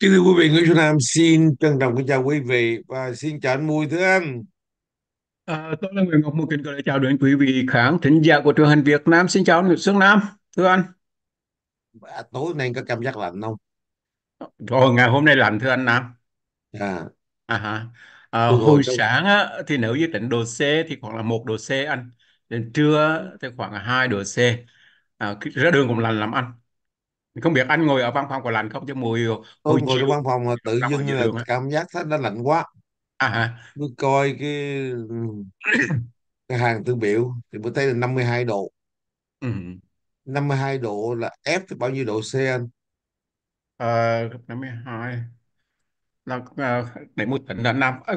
Kính thưa quý vị, Nguyễn Xuân Nam xin trân trọng kính chào quý vị và xin chào anh Mùi thưa Anh. À, tôi là Nguyễn Ngọc Mùi kính chào đến quý vị khán thính giả của truyền hình Việt Nam. Xin chào anh Nguyễn Xuân Nam, thưa Anh. À, tối nay có cảm giác lạnh không? Rồi, ngày hôm nay lạnh thưa anh Nam. À. À, hả. à, Đúng hồi rồi, sáng á, thì nếu như tỉnh độ C thì khoảng là một độ C anh. Đến trưa thì khoảng là 2 độ C. À, ra đường cũng lạnh lắm anh không biết anh ngồi ở văn phòng có lạnh không chứ mùi tôi ngồi ở trong văn phòng mà tự dưng là đường cảm giác nó lạnh quá à hả? À. tôi coi cái cái hàng tư biểu thì bữa thấy là 52 độ ừ. 52 độ là F thì bao nhiêu độ C anh ờ, 52 là ờ, để một tỉnh là năm ờ,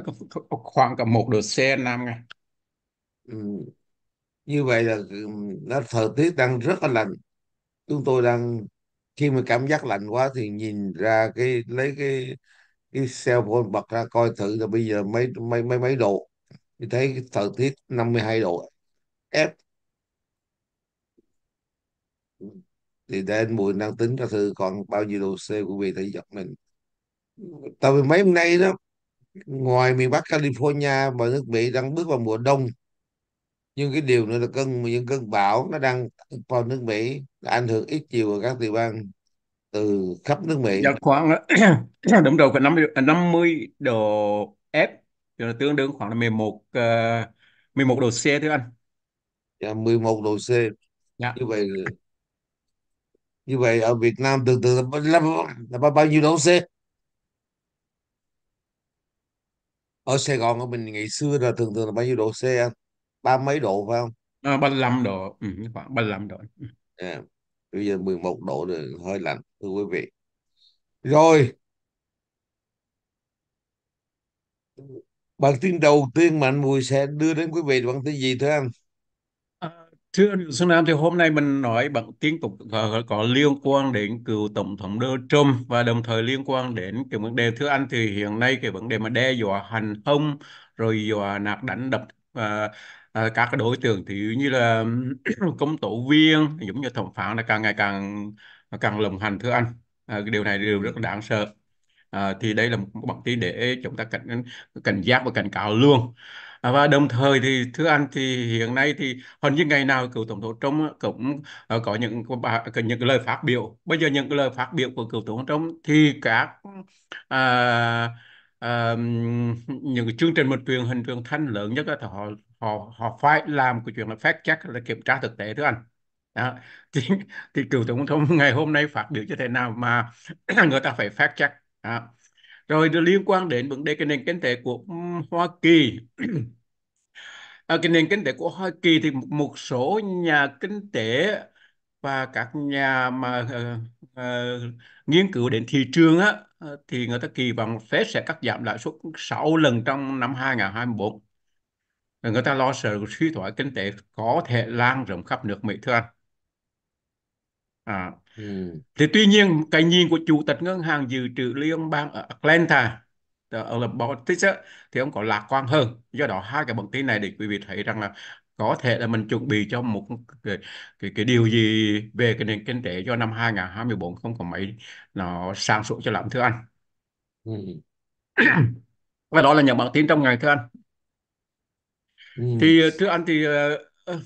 khoảng cả một độ C năm ngày ừ. như vậy là ừ, là thời tiết đang rất là lạnh chúng tôi đang khi mà cảm giác lạnh quá thì nhìn ra cái lấy cái cái cell phone bật ra coi thử là bây giờ mấy mấy mấy mấy độ thì thấy cái thời tiết 52 độ F thì để anh Bùi đang tính ra thử còn bao nhiêu độ C của vị thể giật mình tại vì mấy hôm nay đó ngoài miền Bắc California và nước Mỹ đang bước vào mùa đông nhưng cái điều nữa là cơn những cơn bão nó đang vào nước Mỹ nó ảnh hưởng ít nhiều ở các tiểu bang từ khắp nước Mỹ. Dạ khoảng đúng rồi khoảng 50 50 à, độ F là tương đương khoảng là 11 uh, 11 độ C thưa anh. Dạ 11 độ C. Dạ. Như vậy như vậy ở Việt Nam từ từ là, là, là bao nhiêu độ C? Ở Sài Gòn của mình ngày xưa là thường thường là bao nhiêu độ C anh? ba mấy độ phải không à, 35 độ ừ, khoảng 35 độ yeah. Ừ. À, bây giờ 11 độ rồi hơi lạnh thưa quý vị rồi bản tin đầu tiên mà anh Mùi sẽ đưa đến quý vị bản tin gì thưa anh à, Thưa anh Xuân Nam, thì hôm nay mình nói bằng tiếng tục và có liên quan đến cựu Tổng thống Donald Trump và đồng thời liên quan đến cái vấn đề thưa anh thì hiện nay cái vấn đề mà đe dọa hành hung rồi dọa nạt đánh đập và Ờ, các cái đối tượng thì như là công tố viên giống như thẩm phán là càng ngày càng càng lồng hành thưa anh à, điều này đều rất đáng sợ à, thì đây là một bản tin để chúng ta cảnh cảnh giác và cảnh cáo luôn à, và đồng thời thì thưa anh thì hiện nay thì hình như ngày nào cựu tổng thống Trump cũng có những có những cái lời phát biểu bây giờ những cái lời phát biểu của cựu tổng thống thì các à, à, những chương trình một truyền hình truyền thanh lớn nhất là họ họ họ phải làm cái chuyện là fact check là kiểm tra thực tế thưa anh đó. thì, thì cựu tổng thống ngày hôm nay phát biểu như thế nào mà người ta phải fact check đó. rồi liên quan đến vấn đề cái nền kinh tế của Hoa Kỳ ở ờ, cái nền kinh tế của Hoa Kỳ thì một số nhà kinh tế và các nhà mà uh, uh, nghiên cứu đến thị trường á thì người ta kỳ vọng Fed sẽ cắt giảm lãi suất 6 lần trong năm 2024 người ta lo sợ suy thoái kinh tế có thể lan rộng khắp nước Mỹ thưa anh à. ừ. thì tuy nhiên cái nhìn của chủ tịch ngân hàng dự trữ liên bang ở Atlanta ở là Baltic thì ông có lạc quan hơn do đó hai cái bản tin này để quý vị thấy rằng là có thể là mình chuẩn bị cho một cái, cái, cái điều gì về cái nền kinh tế cho năm 2024 không có mấy nó sang sủa cho lắm thưa anh ừ. và đó là những bản tin trong ngày thưa anh ừ. thì ờ, thưa anh thì uh, uh,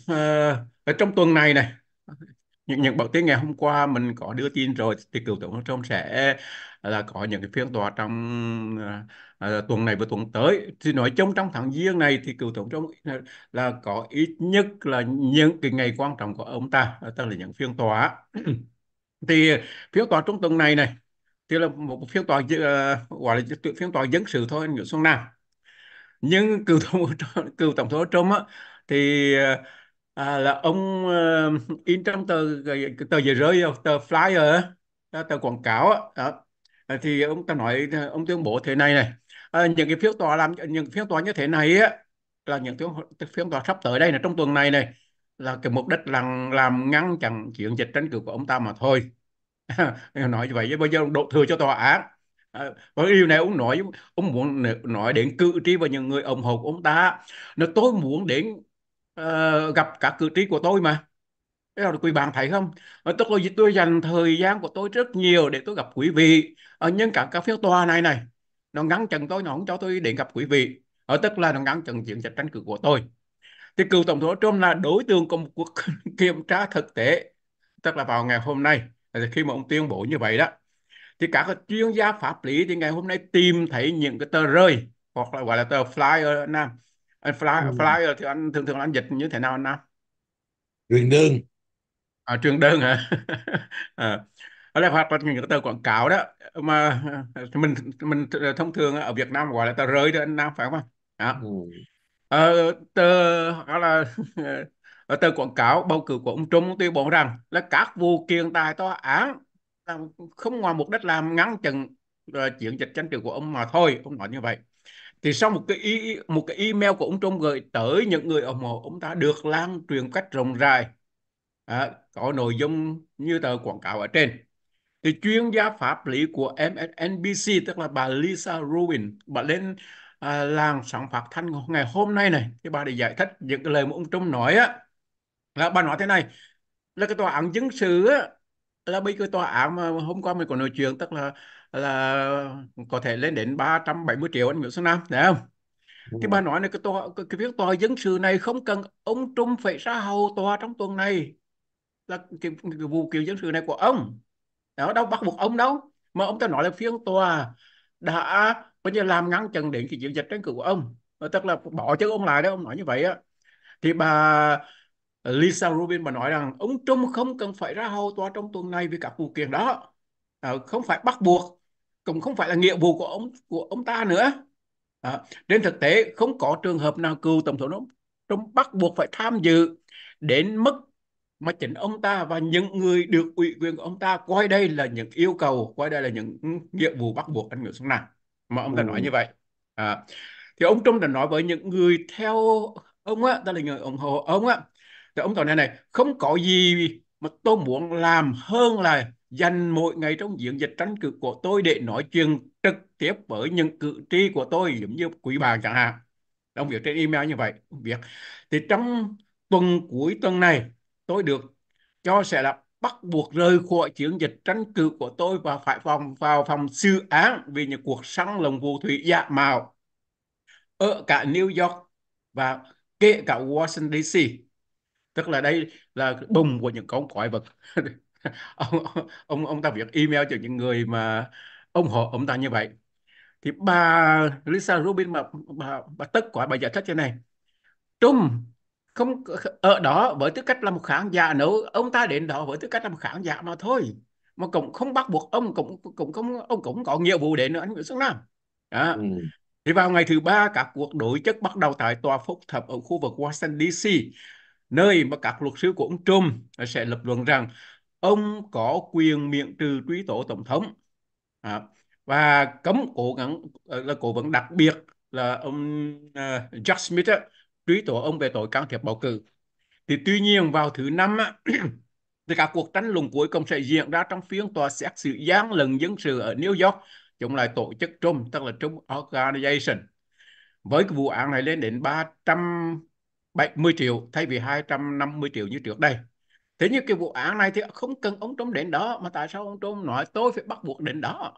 ở trong tuần này này những những báo tin ngày hôm qua mình có đưa tin rồi thì cựu tổng thống Trump sẽ ờ, là có những cái phiên tòa trong à, tuần này và tuần tới thì nói chung trong tháng giêng này thì cựu tổng thống là, là có ít nhất là những cái ngày quan trọng của ông ta tức là những phiên tòa thì phiên tòa trong tuần này này thì là một phiên tòa uh, gọi là phiên tòa dân sự thôi anh Nguyễn Xuân Nam nhưng cựu tổng cựu tổng thống Trump á thì à, là ông à, in trong tờ tờ giấy rơi tờ flyer á, tờ quảng cáo á, đó. À, thì ông ta nói ông tuyên bố thế này này à, những cái phiếu tòa làm những phiếu tòa như thế này á là những phiếu phiếu tòa sắp tới đây là trong tuần này này là cái mục đích là làm ngăn chặn chuyện dịch tranh cử của ông ta mà thôi nói như vậy chứ bây giờ độ thừa cho tòa án À, và điều này ông nói ông muốn nói đến cử tri và những người ủng hộ của ông ta nó tôi muốn đến uh, gặp các cử tri của tôi mà Thế là quý bạn thấy không? À, tức là tôi dành thời gian của tôi rất nhiều để tôi gặp quý vị. ở ờ, nhân cả các phiếu tòa này này, nó ngắn chặn tôi, nó không cho tôi đến gặp quý vị. ở tức là nó ngắn chặn chuyện tranh cử của tôi. Thì cựu Tổng thống Trump là đối tượng của một cuộc kiểm tra thực tế. Tức là vào ngày hôm nay, khi mà ông tuyên bố như vậy đó, thì các chuyên gia pháp lý thì ngày hôm nay tìm thấy những cái tờ rơi hoặc là gọi là tờ flyer anh Nam anh flyer, ừ. flyer thì anh thường thường anh dịch như thế nào anh Nam truyền đơn à, truyền đơn hả à ở đây hoặc là những cái tờ quảng cáo đó mà mình mình thông thường ở Việt Nam gọi là tờ rơi đó anh Nam phải không đó. Ừ. Ờ, tờ hoặc là ở tờ quảng cáo bầu cử của ông Trung tuyên bố rằng là các vụ kiện tài tòa án không ngoài mục đích làm ngăn chặn ờ, chuyện dịch tranh cử của ông mà thôi ông nói như vậy thì sau một cái ý, một cái email của ông Trung gửi tới những người ủng hộ ông ta được lan truyền cách rộng rãi à, có nội dung như tờ quảng cáo ở trên thì chuyên gia pháp lý của MSNBC tức là bà Lisa Rubin bà lên à, làng sản phát thanh ngày hôm nay này thì bà để giải thích những cái lời mà ông Trung nói á là bà nói thế này là cái tòa án dân sự á, là bây cái tòa án mà hôm qua mình có nói chuyện tức là là có thể lên đến 370 triệu anh Nguyễn Xuân Nam đấy không Đúng thì bà nói này cái, tòa, cái, cái việc tòa dân sự này không cần ông Trung phải ra hầu tòa trong tuần này là cái, cái vụ kiện dân sự này của ông đó đâu bắt buộc ông đâu mà ông ta nói là phiên tòa đã coi như làm ngắn chặn đến cái chiến dịch tranh cử của ông tức là bỏ chân ông lại đấy ông nói như vậy á thì bà Lisa Rubin mà nói rằng ông Trump không cần phải ra hầu tòa trong tuần này vì các vụ kiện đó à, không phải bắt buộc cũng không phải là nghĩa vụ của ông của ông ta nữa à, trên thực tế không có trường hợp nào cựu tổng thống Trump bắt buộc phải tham dự đến mức mà chính ông ta và những người được ủy quyền của ông ta coi đây là những yêu cầu coi đây là những nghĩa vụ bắt buộc anh Nguyễn Xuân Nam mà ông ta ừ. nói như vậy à, thì ông Trump đã nói với những người theo ông á tức là người ủng hộ ông á thì ông toàn này này không có gì mà tôi muốn làm hơn là dành mỗi ngày trong diễn dịch tranh cử của tôi để nói chuyện trực tiếp với những cử tri của tôi giống như quý bà chẳng hạn ông việc trên email như vậy ông viết thì trong tuần cuối tuần này tôi được cho sẽ là bắt buộc rời khỏi chiến dịch tranh cử của tôi và phải phòng vào phòng sư án vì những cuộc săn lùng phù thủy giả mạo ở cả New York và kể cả Washington DC tức là đây là bùng của những con quái vật ông, ông ông ta viết email cho những người mà ủng hộ ông ta như vậy thì bà Lisa Rubin mà bà, bà tất quả bà giải thích thế này Trung không ở đó với tư cách là một khán giả nữa ông ta đến đó với tư cách là một khán giả mà thôi mà cũng không bắt buộc ông cũng cũng không ông cũng có nghĩa vụ đến nữa anh Nguyễn Xuân Nam đó. Ừ. thì vào ngày thứ ba các cuộc đổi chất bắt đầu tại tòa phúc thẩm ở khu vực Washington DC nơi mà các luật sư của ông Trump sẽ lập luận rằng ông có quyền miễn trừ truy tố tổng thống à, và cấm cố gắng ờ, là cố vấn đặc biệt là ông uh, Jack Smith á, truy tố ông về tội can thiệp bầu cử. Thì tuy nhiên vào thứ năm á, thì các cuộc tranh luận cuối cùng sẽ diễn ra trong phiên tòa xét xử gian lần dân sự ở New York chống lại tổ chức Trump tức là Trump Organization. Với cái vụ án này lên đến 300 70 triệu thay vì 250 triệu như trước đây. Thế nhưng cái vụ án này thì không cần ông Trump đến đó mà tại sao ông Trump nói tôi phải bắt buộc đến đó.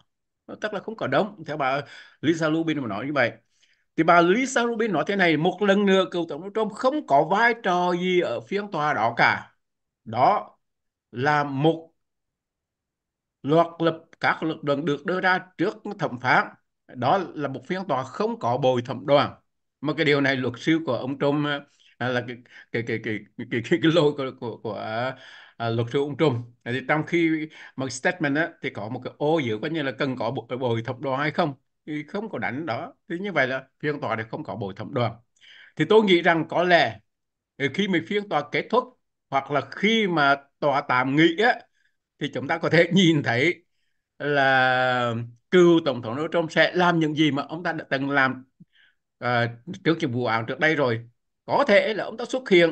Tức là không có đông theo bà Lisa Rubin mà nói như vậy. Thì bà Lisa Rubin nói thế này, một lần nữa cựu tổng thống Trump không có vai trò gì ở phiên tòa đó cả. Đó là một loạt lập các lực lượng được đưa ra trước thẩm phán. Đó là một phiên tòa không có bồi thẩm đoàn. Mà cái điều này luật sư của ông Trump À, là cái cái cái cái cái cái, cái, cái lỗi của của, của à, luật sư ông Trung thì trong khi mà statement á, thì có một cái ô giữa có như là cần có bộ, bồi thẩm đoàn hay không thì không có đánh đó thì như vậy là phiên tòa thì không có bồi thẩm đoàn thì tôi nghĩ rằng có lẽ ờ, khi mà phiên tòa kết thúc hoặc là khi mà tòa tạm nghỉ á, thì chúng ta có thể nhìn thấy là cựu tổng thống Donald Trump sẽ làm những gì mà ông ta đã từng làm uh, trước những vụ án trước đây rồi có thể là ông ta xuất hiện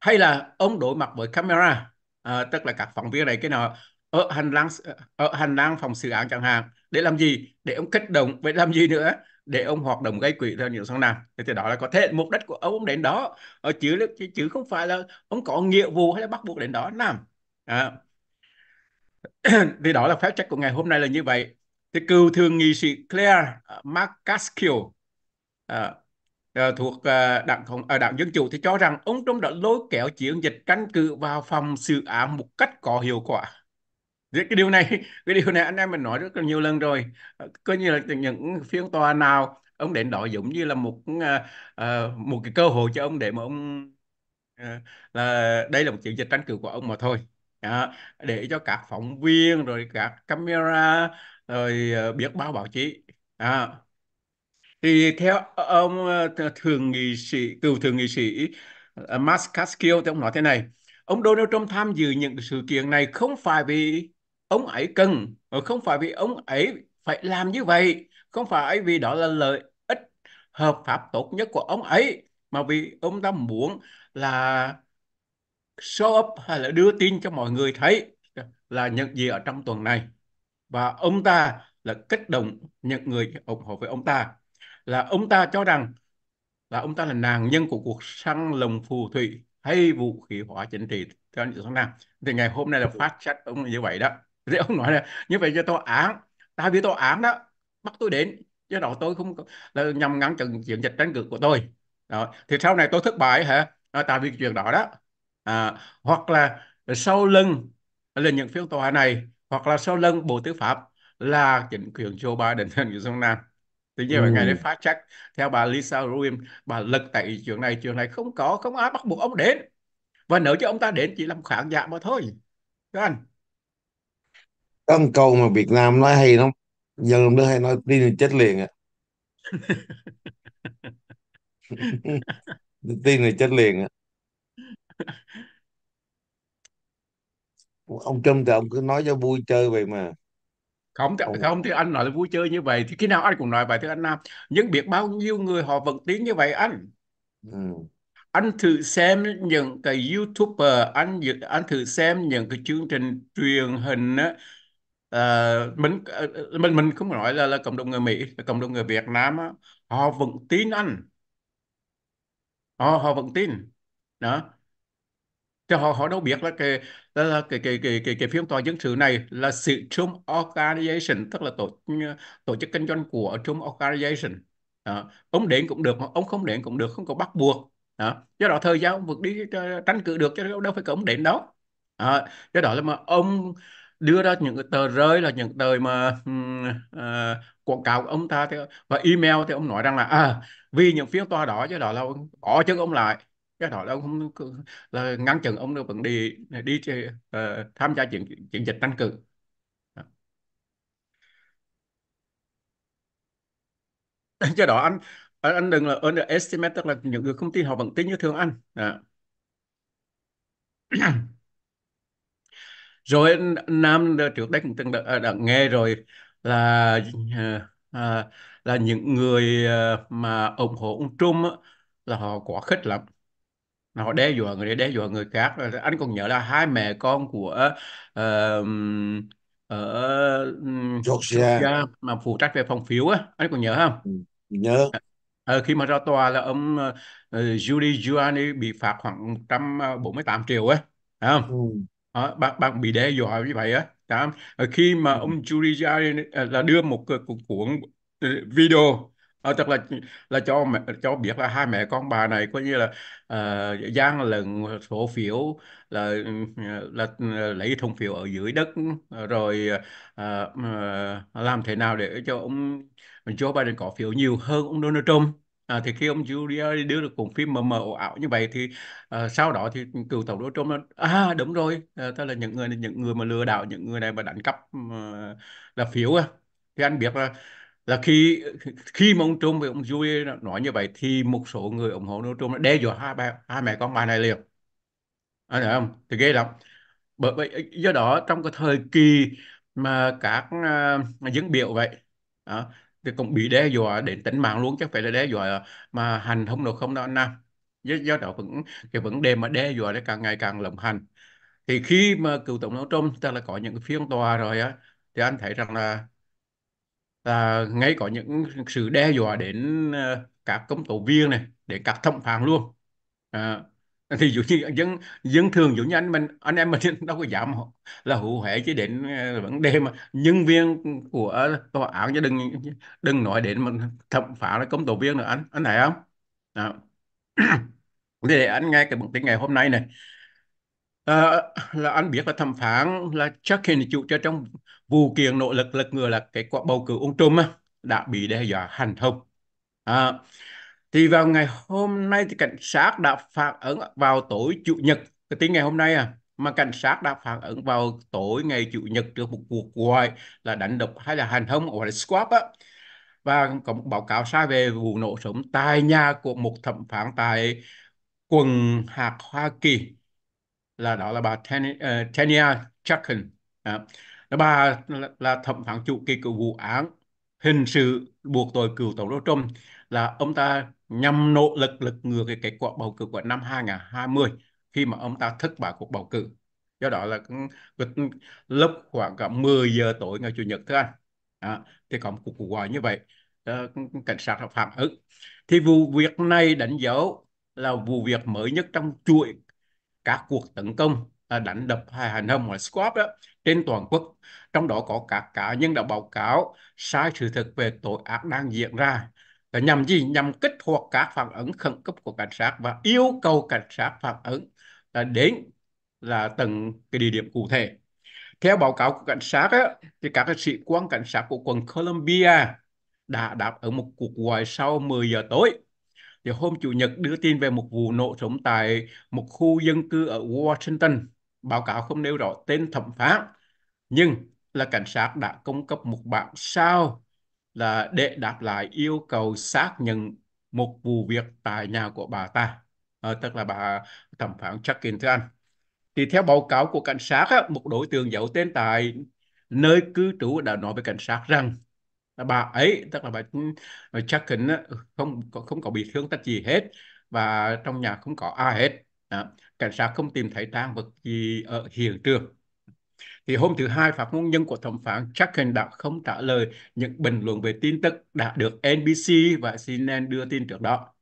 hay là ông đối mặt với camera à, tức là các phóng viên này cái nào ở hành lang ờ, ở hành lang phòng xử án chẳng hạn để làm gì để ông kích động vậy làm gì nữa để ông hoạt động gây quỹ theo những sang nào thì thì đó là có thể mục đích của ông đến đó ở ờ, chứ chứ không phải là ông có nghĩa vụ hay là bắt buộc đến đó làm à. thì đó là phép trách của ngày hôm nay là như vậy thì cựu thường nghị sĩ Claire McCaskill à, Ờ, thuộc ờ, đảng thống ờ, đảng dân chủ thì cho rằng ông Trump đã lôi kéo chiến dịch căn cứ vào phòng xử án một cách có hiệu quả cái điều này cái điều này anh em mình nói rất là nhiều lần rồi coi như là những phiên tòa nào ông đến đó giống như là một một cái cơ hội cho ông để mà ông là đây là một chiến dịch tranh cử của ông mà thôi để cho các phóng viên rồi các camera rồi biết báo báo chí à, thì theo ờ, ông ờ, thường nghị sĩ cựu thường nghị sĩ ờ, Max Caskill thì ông nói thế này ông Donald Trump tham dự những sự kiện này không phải vì ông ấy cần không phải vì ông ấy phải làm như vậy không phải vì đó là lợi ích hợp pháp tốt nhất của ông ấy mà vì ông ta muốn là show up hay là đưa tin cho mọi người thấy là những gì ở trong tuần này và ông ta là kích động những người ủng hộ với ông ta là ông ta cho rằng là ông ta là nạn nhân của cuộc săn lồng phù thủy hay vũ khí hóa chính trị cho những Việt Nam thì ngày hôm nay là phát sách ông như vậy đó thì ông nói là như vậy cho tòa án tại vì tòa án đó bắt tôi đến chứ đầu tôi không là nhằm ngăn chặn chuyện dịch tranh cử của tôi đó. thì sau này tôi thất bại hả à, tại vì chuyện đó đó à, hoặc là sau lưng là những phiên tòa này hoặc là sau lưng bộ tư pháp là chính quyền Joe Biden thành Việt Nam tự nhiên ừ. ngài đấy phá chắc theo bà Lisa Ruim bà lực tại chuyện này chuyện này không có không ai bắt buộc ông đến và nếu cho ông ta đến chỉ làm khán giả mà thôi các anh có một câu mà Việt Nam nói hay lắm dân ông hay nói đi là chết liền à tin là chết liền á à. ông Trump thì ông cứ nói cho vui chơi vậy mà không thì, ừ. không thì anh nói vui chơi như vậy thì khi nào anh cũng nói vậy thưa anh Nam những biết bao nhiêu người họ vẫn tiếng như vậy anh ừ. anh thử xem những cái youtuber anh anh thử xem những cái chương trình truyền hình á uh, mình ờ, ờ, mình mình không nói là là cộng đồng người Mỹ là cộng đồng người Việt Nam á họ vẫn tin anh họ họ vẫn tin đó thì họ họ đâu biết là cái là cái cái cái cái cái phiên tòa dân sự này là sự Trump Organization tức là tổ tổ chức kinh doanh của Trump Organization à, ông đến cũng được ông không đến cũng được không có bắt buộc à, do đó thời gian ông vượt đi ờ, tranh cử được chứ đâu phải cấm đến đó à, do đó là mà ông đưa ra những tờ rơi là những tờ mà uh, quảng cáo của ông ta thì, và email thì ông nói rằng là à, vì những phiên tòa đó do đó là bỏ chân ông lại cái đó là ông không là ngăn chặn ông vẫn đi đi uh, ờ, tham gia chiến chiến dịch tranh cử do đó anh anh đừng là underestimate tức là những người không tin họ vẫn tin như thường anh à. rồi nam trước đây cũng từng đã, ờ, đã nghe rồi là à, là những người mà ủng hộ ông Trump á, là họ quá khích lắm họ đe dọa người đe dọa người khác anh còn nhớ là hai mẹ con của uh, ờ, ở ờ, Georgia mà phụ trách về phòng phiếu á anh còn nhớ không ừ, nhớ ờ, khi mà ra tòa là ông uh, Judy Giuliani bị phạt khoảng 148 triệu á không ừ. à, bạn bạn bị đe dọa như vậy á đó. khi mà ừ. ông Judy Giuliani là đưa một cuốn video à, ờ, tức là là cho mẹ, cho biết là hai mẹ con bà này coi như là uh, gian lận số phiếu là là lấy thông phiếu ở dưới đất rồi uh, uh, làm thế nào để cho ông Joe Biden có phiếu nhiều hơn ông Donald Trump À, thì khi ông Julia đưa được cuộn phim mờ mờ ảo, như vậy thì uh, sau đó thì cựu tổng thống Trump nói, à đúng rồi à, tức là những người những người mà lừa đảo những người này mà đánh cắp uh, là phiếu à. thì anh biết là là khi khi mà ông Trump với ông Dewey nói như vậy thì một số người ủng hộ ông Trump đã đe dọa hai, bà, hai mẹ con bà này liền anh hiểu không thì ghê lắm bởi vậy do đó trong cái thời kỳ mà các uh, dân biểu vậy đó, thì cũng bị đe dọa đến tính mạng luôn chắc phải là đe dọa mà hành không được không đó anh Nam do, do đó vẫn cái vấn đề mà đe dọa nó càng ngày càng lộng hành thì khi mà cựu tổng thống Trump ta là có những phiên tòa rồi á thì anh thấy rằng là à, ngay có những sự đe dọa đến à, các công tố viên này để các thẩm phán luôn à, thì dụ như dân dân thường dụ như anh mình anh em mình đâu có giảm là hữu hệ chứ đến ờ, vấn đề mà nhân viên của tòa án chứ đừng đừng nói đến mà thẩm phán là công tố viên nữa anh anh thấy không à. thì để anh nghe cái bản tin ngày hôm nay này à, là anh biết là thẩm phán là chắc hình chịu cho trong vụ kiện nỗ lực lật ngừa là cái quả bầu cử ông Trump á, đã bị đe dọa hành thông. À, ờ, thì vào ngày hôm nay thì cảnh sát đã phản ứng vào tối chủ nhật cái tính ngày hôm nay à mà cảnh sát đã phản ứng vào tối ngày chủ nhật trước một cuộc gọi là đánh đập hay là hành thông hoặc là squab á và có một báo cáo sai về vụ nổ súng tại nhà của một thẩm phán tại quần hạt Hoa Kỳ là đó là bà Tania ờ, Chutkan à, bà là, là thẩm phán chủ kỳ của vụ án hình sự buộc tội cựu tổng thống Trump là ông ta nhằm nỗ lực lực ngừa cái kết quả bầu cử của năm 2020 khi mà ông ta thất bại cuộc bầu cử do đó là ừ, lúc khoảng cả 10 giờ tối ngày chủ nhật thứ anh à, thì có một cuộc gọi như vậy à, cảnh sát đã phản ứng thì vụ việc này đánh dấu là vụ việc mới nhất trong chuỗi các cuộc tấn công à, đánh đập hành hầm hoặc squat đó, trên toàn quốc trong đó có các cá nhân đã báo cáo sai sự thật về tội ác đang diễn ra và nhằm gì nhằm kích hoạt các phản ứng khẩn cấp của cảnh sát và yêu cầu cảnh sát phản ứng là đến là từng cái địa điểm cụ thể theo báo cáo của cảnh sát á, thì các sĩ quan cảnh sát của quân Colombia đã đáp ở một cuộc gọi sau 10 giờ tối thì hôm chủ nhật đưa tin về một vụ nổ súng tại một khu dân cư ở Washington báo cáo không nêu rõ tên thẩm phán nhưng là cảnh sát đã cung cấp một bản sao là để đáp lại yêu cầu xác nhận một vụ việc tại nhà của bà ta à, tức là bà thẩm phán Jacqueline Tran thì theo báo cáo của cảnh sát một đối tượng giấu tên tại nơi cư trú đã nói với cảnh sát rằng là bà ấy tức là bà, bà Jacken ừ, không không có bị thương tích gì hết và trong nhà không có ai hết đó. cảnh sát không tìm thấy tang vật gì ở hiện trường thì hôm thứ hai phát ngôn nhân của thẩm phán Jacken đã không trả lời những bình luận về tin tức đã được NBC và CNN đưa tin trước đó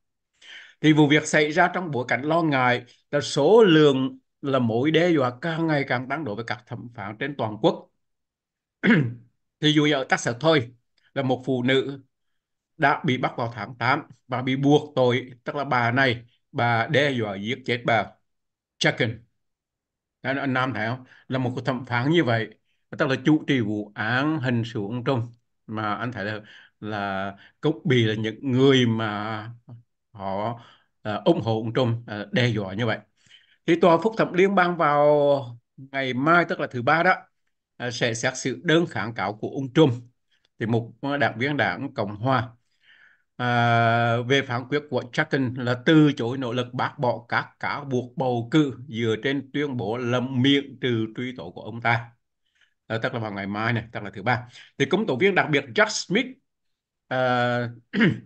thì vụ việc xảy ra trong bối cảnh lo ngại là số lượng là mối đe dọa càng ngày càng tăng đối với các thẩm phán trên toàn quốc thì dù ở các sở thôi là một phụ nữ đã bị bắt vào tháng 8 và bị buộc tội tức là bà này bà đe dọa giết chết bà Chacon Nam thấy không là một cái thẩm phán như vậy tức là chủ trì vụ án hình sự ông Trung mà anh thấy là là cũng bị là những người mà họ à, ủng hộ ông Trung à, ờ, đe dọa như vậy thì tòa phúc thẩm liên bang vào ngày mai tức là thứ ba đó à, sẽ xét xử đơn kháng cáo của ông Trung thì mục đảng viên đảng Cộng Hòa à, về phán quyết của Chacon là từ chối nỗ lực bác bỏ các cáo buộc bầu cử dựa trên tuyên bố lâm miệng trừ truy tố của ông ta à, tức là vào ngày mai này tức là thứ ba thì công tố viên đặc biệt Jack Smith à,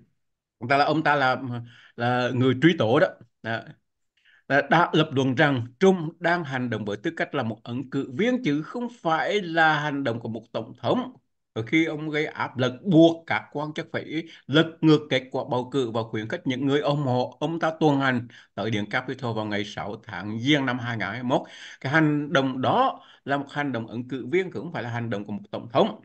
ta là ông ta là là người truy tố đó à, đã lập luận rằng Trung đang hành động với tư cách là một ứng cử viên chứ không phải là hành động của một tổng thống khi ông gây áp lực buộc các quan chức phải lật ngược kết quả bầu cử và khuyến khích những người ủng hộ ông ta tuần hành tới điện Capitol vào ngày 6 tháng Giêng năm 2021. Cái hành động đó là một hành động ứng cử viên cũng phải là hành động của một tổng thống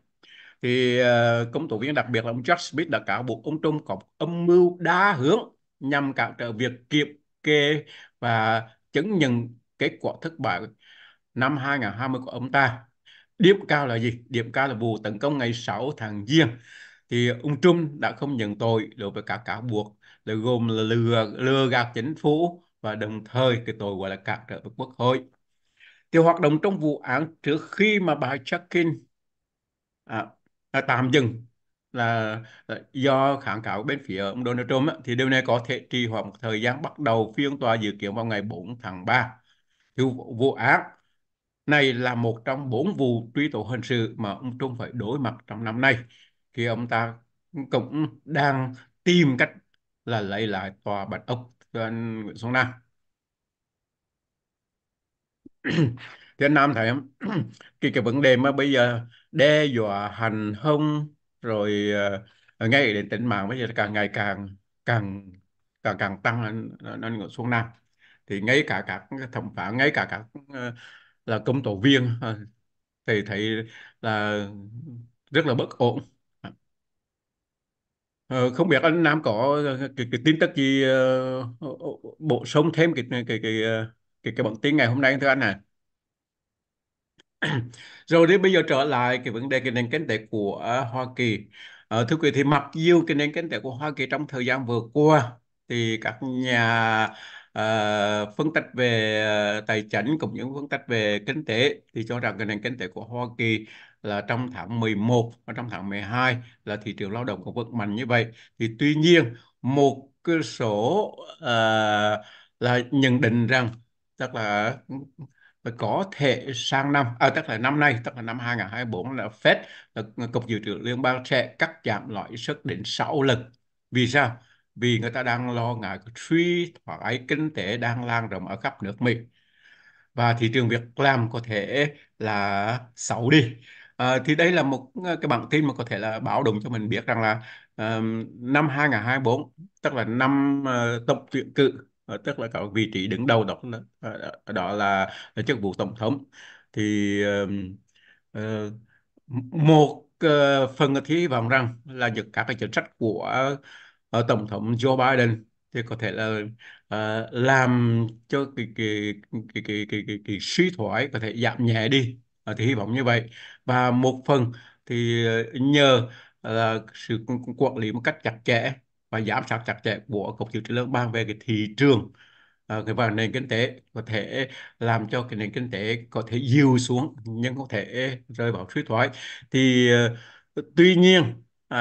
thì uh, công tố viên đặc biệt là ông George Smith đã cáo buộc ông Trump có âm mưu đa hướng nhằm cản trở việc kiểm kê và chứng nhận kết quả thất bại năm 2020 của ông ta điểm cao là gì điểm cao là vụ tấn công ngày 6 tháng giêng thì ông Trung đã không nhận tội đối với các cáo buộc là gồm là lừa lừa gạt chính phủ và đồng thời cái tội gọi là cản trở với quốc hội thì hoạt động trong vụ án trước khi mà bà Chuckin à, là tạm dừng là, là do kháng cáo bên phía ông Donald Trump á, thì điều này có thể trì hoãn một thời gian bắt đầu phiên tòa dự kiến vào ngày 4 tháng 3. Thì vụ, vụ án này là một trong bốn vụ truy tố hình sự mà ông Trung phải đối mặt trong năm nay khi ông ta cũng đang tìm cách là lấy lại tòa Bạch Ốc Nguyễn Xuân Nam. Thế anh Nam thấy không? cái, cái vấn đề mà bây giờ đe dọa hành hung rồi uh, ngay đến tính mạng bây giờ càng ngày càng càng càng càng tăng lên, Nguyễn Xuân Nam thì ngay cả các thẩm phán ngay cả các ờ, là công tố viên à, thì thấy là rất là bất ổn ờ, không biết anh Nam có cái, cái tin tức gì ờ, bổ sung thêm cái cái cái cái, cái bản tin ngày hôm nay thưa anh à rồi thì bây giờ trở lại cái vấn đề cái nền kinh tế của Hoa Kỳ ờ, thưa quý vị thì mặc dù cái nền kinh tế của Hoa Kỳ trong thời gian vừa qua thì các nhà uh, phân tích về ờ, tài chính cũng những phân tích về kinh tế thì cho rằng cái nền kinh tế của Hoa Kỳ là trong tháng 11 và trong tháng 12 là thị trường lao động cũng vững mạnh như vậy thì tuy nhiên một cơ số uh, là nhận định rằng tức là có thể sang năm à, tức là năm nay tức là năm 2024 là Fed là cục dự trữ liên bang sẽ cắt giảm lãi suất đến 6 lần vì sao vì người ta đang lo ngại suy thoái kinh tế đang lan rộng ở khắp nước Mỹ và thị trường việc làm có thể là xấu đi à, thì đây là một ờ, cái bản tin mà có thể là báo động cho mình biết rằng là uh, năm 2024 tức là năm uh, tổng tuyển cử uh, tức là có vị trí đứng đầu đó đó đó là chức vụ tổng thống thì uh, uh, một uh, phần thì hy vọng rằng là những các cái chính sách của uh, tổng thống Joe Biden thì có thể là uh, làm cho cái cái cái cái cái cái, cái suy thoái có thể giảm nhẹ đi uh, thì hy vọng như vậy và một phần thì uh, nhờ là uh, sự quản lý một cách chặt chẽ và giám sát chặt chẽ của cục dự trữ liên bang về cái thị trường uh, và nền kinh tế có thể làm cho cái nền kinh tế có thể dìu xuống nhưng có thể rơi vào suy thoái thì uh, tuy nhiên à,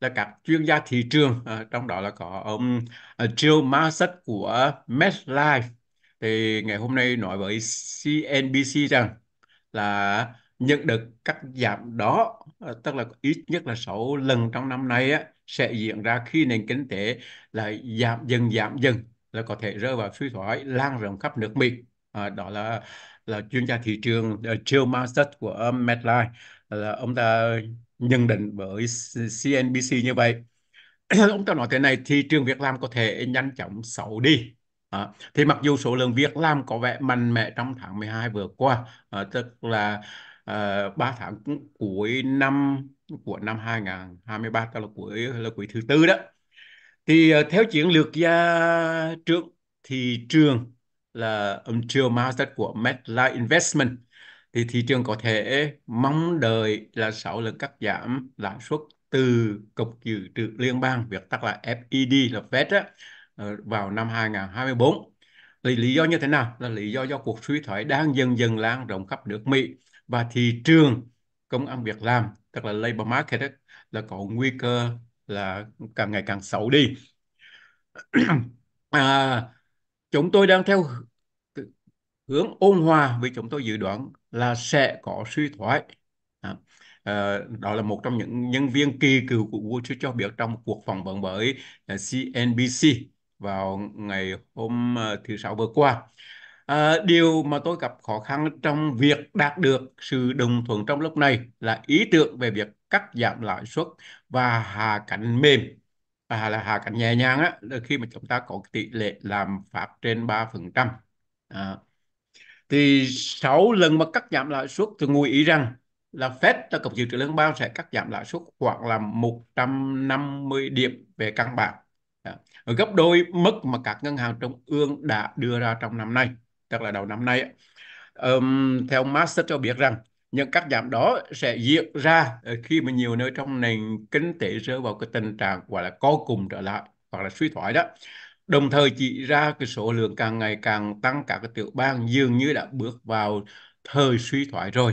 là các chuyên gia thị trường à, trong đó là có ông ờ, Jill Massad của MetLife thì ngày hôm nay nói với CNBC rằng là nhận được cắt giảm đó ờ, tức là ít nhất là 6 lần trong năm nay á, sẽ diễn ra khi nền kinh tế là giảm dần giảm dần là có thể rơi vào suy thoái lan rộng khắp nước Mỹ à, đó là là chuyên gia thị trường Joe Masters của MetLife là ông ta nhận định bởi CNBC như vậy ông ta nói thế này thị trường việc làm có thể nhanh chóng xấu đi À, thì mặc dù số lượng việc làm có vẻ mạnh mẽ trong tháng 12 vừa qua, à, tức là à, 3 tháng cuối năm của năm 2023 tức là cuối là cuối thứ tư đó. Thì à, theo chiến lược gia trưởng, thị trường là ông Joe Master của MetLife Investment thì thị trường có thể mong đợi là sáu lần cắt giảm lãi suất từ Cục Dự trữ Liên bang, việc tắt là FED là Fed á, ờ, vào năm 2024. Lý, lý do như thế nào? Là lý do do cuộc suy thoái đang dần dần lan rộng khắp nước Mỹ và thị trường công ăn việc làm, tức là labor market ấy, là có nguy cơ là càng ngày càng xấu đi. à, chúng tôi đang theo hướng ôn hòa vì chúng tôi dự đoán là sẽ có suy thoái à, đó là một trong những nhân viên kỳ cựu của Wall Street cho biết trong một cuộc phỏng vấn với CNBC ờ, vào ngày hôm ờ, thứ sáu vừa qua à, điều mà tôi gặp khó khăn trong việc đạt được sự đồng thuận trong lúc này là ý tưởng về việc cắt giảm lãi suất và hạ cánh mềm à, là hạ cánh nhẹ nhàng á khi mà chúng ta có tỷ lệ làm phạt trên ba phần trăm thì sau lần mà cắt giảm lãi suất thì ngụ ý rằng là Fed là cục dự trữ liên bang sẽ cắt giảm lãi suất khoảng là 150 điểm về căn bản ở gấp đôi mức mà các ngân hàng trung ương đã đưa ra trong năm nay tức là đầu năm nay um, theo Master cho biết rằng những cắt giảm đó sẽ diễn ra khi mà nhiều nơi trong nền kinh tế rơi vào cái tình trạng gọi là co cùng trở lại hoặc là suy thoái đó đồng thời chỉ ra cái số lượng càng ngày càng tăng các cái tiểu bang dường như đã bước vào thời suy thoái rồi.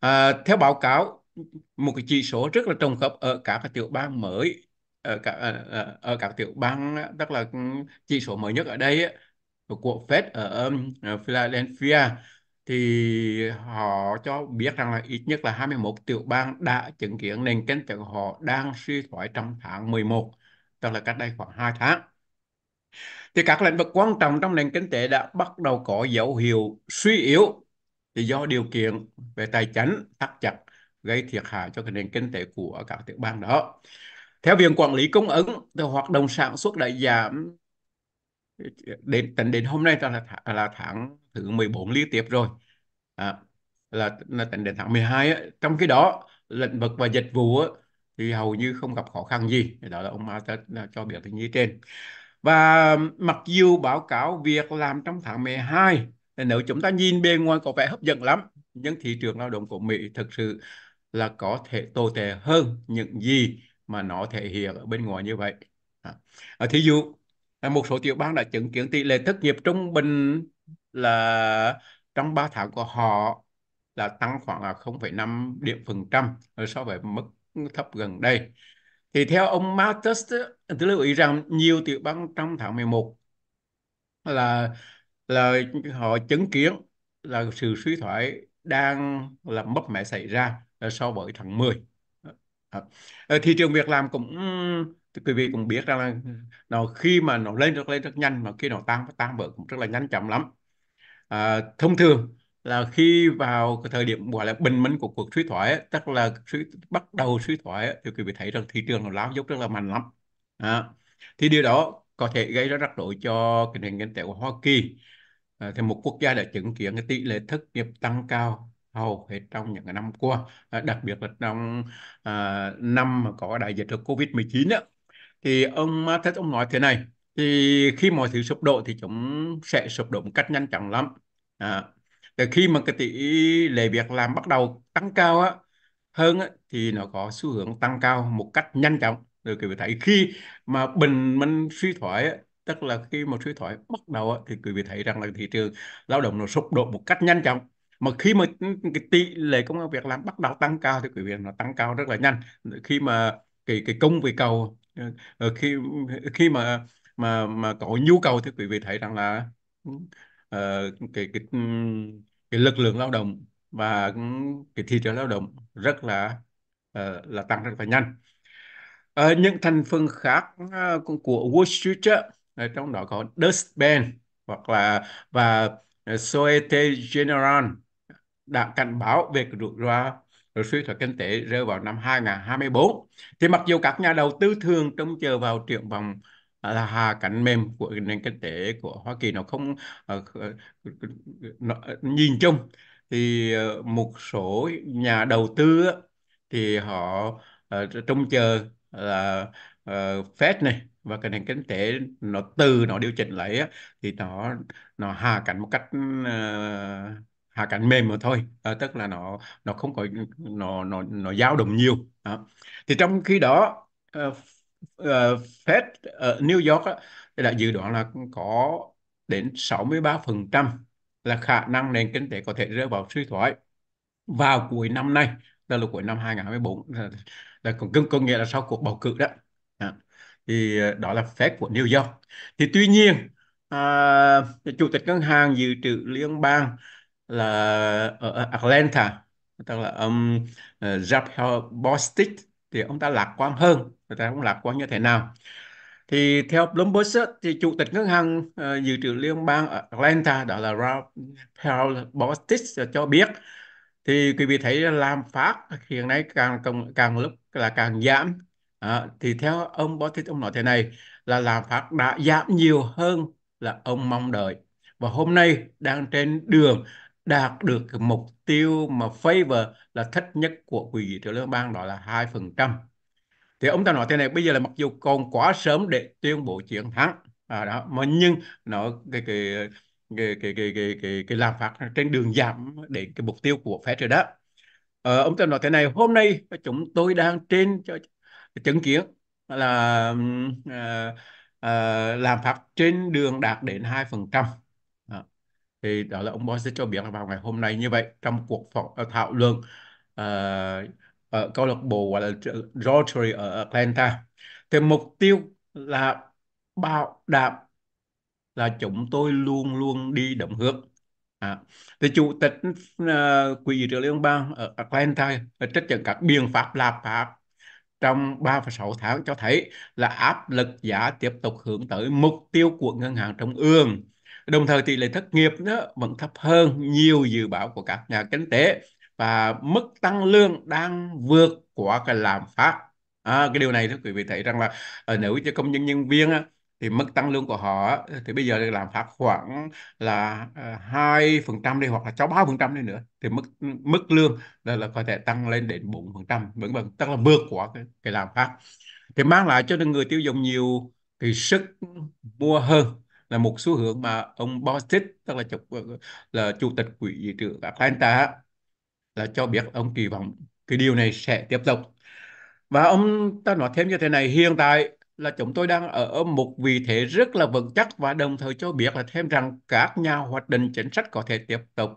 À, theo báo cáo, một cái chỉ số rất là trùng khớp ở các cái tiểu bang mới ở cả ở, à, à, ở các tiểu bang tức là ừ, chỉ số mới nhất ở đây của Fed ở Philadelphia thì họ cho biết rằng là ít nhất là 21 tiểu bang đã chứng kiến nền kinh tế họ đang suy thoái trong tháng 11 tức là cách đây khoảng 2 tháng thì các lĩnh vực quan trọng trong nền kinh tế đã bắt đầu có dấu hiệu suy yếu thì do điều kiện về tài chính thắt chặt gây thiệt hại cho cái nền kinh tế của các tiểu bang đó. Theo Viện Quản lý Cung ứng, thì hoạt động sản xuất đã giảm đến tính đến hôm nay ta là, là tháng thứ 14 liên tiếp rồi. À, là, là tính đến tháng 12 ấy. trong khi đó lĩnh vực và dịch vụ ấy, thì hầu như không gặp khó khăn gì đó là ông ma à, cho biết như trên và mặc dù báo cáo việc làm trong tháng 12 nếu chúng ta nhìn bên ngoài có vẻ hấp dẫn lắm nhưng thị trường lao động của Mỹ thực sự là có thể tồi tệ hơn những gì mà nó thể hiện ở bên ngoài như vậy. À, à thí dụ à, một số tiểu bang đã chứng kiến tỷ lệ thất nghiệp trung bình là trong 3 tháng của họ là tăng khoảng là 0,5 điểm phần trăm so với mức thấp gần đây. Thì theo ông Mattis tôi lưu ý rằng nhiều tiểu bang trong tháng 11 là là họ chứng kiến là sự suy thoái đang là mất mẻ xảy ra so với tháng 10 à, ờ, ờ, thị trường việc làm cũng quý vị cũng biết rằng là nó khi mà nó lên rất lên rất nhanh mà khi nó tăng tăng bớt cũng rất là nhanh chậm lắm à, thông thường là khi vào thời điểm gọi là bình minh của cuộc suy thoái tức là suy, bắt đầu suy thoái thì quý vị thấy rằng thị trường nó lao dốc rất là mạnh lắm à, thì điều đó có thể gây ra rắc rối cho cái nền kinh tế của Hoa Kỳ à, thì một quốc gia đã chứng kiến cái tỷ lệ thất nghiệp tăng cao hầu hết trong những năm qua à, đặc biệt là trong à, năm mà có đại dịch Covid-19 á thì ông Mathis ông nói thế này thì khi mọi thứ sụp đổ thì chúng sẽ sụp đổ một cách nhanh chóng lắm à, từ khi mà cái tỷ lệ việc làm bắt đầu tăng cao á hơn á, thì nó có xu hướng tăng cao một cách nhanh chóng được quý vị thấy khi mà bình minh suy thoái tức là khi một suy thoái bắt đầu thì quý vị thấy rằng là thị trường lao động nó sụp đổ một cách nhanh chóng mà khi mà cái tỷ lệ công an việc làm bắt đầu tăng cao thì quý vị nó tăng cao rất là nhanh khi mà cái cái công về cầu ờ, ờ, khi khi mà mà mà có nhu cầu thì quý vị thấy rằng là uh, cái cái cái lực lượng lao động và cái thị trường lao động rất là uh, là tăng rất là nhanh ở ờ, những thành phần khác ờ, của Wall Street á, ờ, trong đó có Deutsche Bank hoặc là và Societe Generale đã cảnh báo về rủi ro suy thoái kinh tế rơi vào năm 2024. Thì mặc dù các nhà đầu tư thường trông chờ vào triển vòng là hạ cánh mềm của nền kinh tế của Hoa Kỳ nó không nó, nhìn chung thì một số nhà đầu tư thì họ trông chờ là uh, Fed này và cái nền kinh tế nó từ nó điều chỉnh lại á, thì nó nó hạ cánh một cách uh, hạ cánh mềm mà thôi à, tức là nó nó không có nó nó nó dao động nhiều à. thì trong khi đó uh, uh, Fed uh, New York á, đã dự đoán là có đến 63% là khả năng nền kinh tế có thể rơi vào suy thoái vào cuối năm nay đó là cuối năm 2024 còn cưng công nghĩa là sau cuộc bầu cử đó à, thì ờ, đó là phép của New York thì tuy nhiên à, chủ tịch ngân hàng dự trữ liên bang là ở Atlanta tức là ông um, Javier Bostic thì ông ta lạc quan hơn người ta không lạc quan như thế nào thì theo Bloomberg thì chủ tịch ngân hàng uh, dự trữ liên bang ở Atlanta đó là Ralph Powell Bostic cho biết thì quý vị thấy lạm phát hiện nay càng càng, càng lúc là càng giảm à, thì theo ông Botit ông nói thế này là lạm phát đã giảm nhiều hơn là ông mong đợi và hôm nay đang trên đường đạt được mục tiêu mà favor là thấp nhất của quỹ trưởng liên bang đó là hai phần trăm thì ông ta nói thế này bây giờ là mặc dù còn quá sớm để tuyên bố chiến thắng à, đó mà nhưng nó cái, cái cái cái cái cái cái, cái lạm phát trên đường giảm để cái mục tiêu của Fed rồi đó ờ, ông ta nói thế này hôm nay chúng tôi đang trên cho chứng kiến là à, à, làm phát trên đường đạt đến 2%. À, thì đó là ông Boris cho biết vào ngày hôm nay như vậy trong cuộc phỏng, ờ, thảo luận à, ờ, ở ờ, câu lạc bộ gọi là Rotary ở Atlanta. Thì mục tiêu là bảo đảm là chúng tôi luôn luôn đi đúng hướng à, thì chủ tịch uh, quỹ trưởng liên bang ở Atlanta trích dẫn các biện pháp lập pháp trong 3 và 6 tháng cho thấy là áp lực giá tiếp tục hướng tới mục tiêu của ngân hàng trung ương. Đồng thời tỷ lệ thất nghiệp đó vẫn thấp hơn nhiều dự báo của các nhà kinh tế và mức tăng lương đang vượt quá cái lạm phát. À, cái điều này thì quý vị thấy rằng là ờ, nếu cho công nhân nhân viên thì mức tăng lương của họ thì bây giờ làm phạt khoảng là ờ, hai phần trăm đi hoặc là cho ba phần trăm đi nữa thì mức mức lương là, là có thể tăng lên đến bốn phần trăm vẫn vân tức là vượt của cái, cái làm phạt thì mang lại cho người tiêu dùng nhiều cái sức mua hơn là một xu hướng mà ông Bostick tức là chủ, là chủ tịch quỹ trưởng Atlanta là cho biết ông kỳ vọng cái điều này sẽ tiếp tục và ông ta nói thêm như thế này hiện tại là chúng tôi đang ở một vị thế rất là vững chắc và đồng thời cho biết là thêm rằng các nhà hoạch định chính sách có thể tiếp tục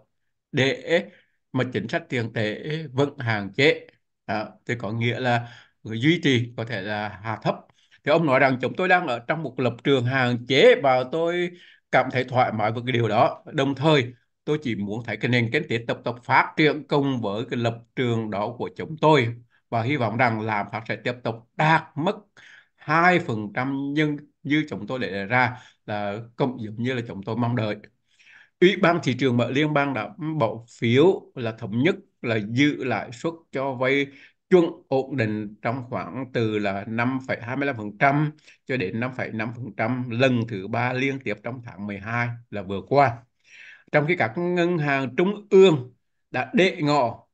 để mà chính sách tiền tệ vẫn hạn chế à, thì có nghĩa là duy trì có thể là hạ thấp thì ông nói rằng chúng tôi đang ở trong một lập trường hạn chế và tôi cảm thấy thoải mái với cái điều đó đồng thời tôi chỉ muốn thấy cái nền kinh tế tập tục phát triển cùng với cái lập trường đó của chúng tôi và hy vọng rằng làm phát sẽ tiếp tục đạt mức 2% nhưng như chúng tôi để ra là cũng giống như là chúng tôi mong đợi. Ủy ban thị trường mở liên bang đã bỏ phiếu là thống nhất là giữ lãi suất cho vay chuẩn ổn định trong khoảng từ là 5,25% cho đến 5,5% lần thứ ba liên tiếp trong tháng 12 là vừa qua. Trong khi các ngân hàng trung ương đã đệ ngỏ,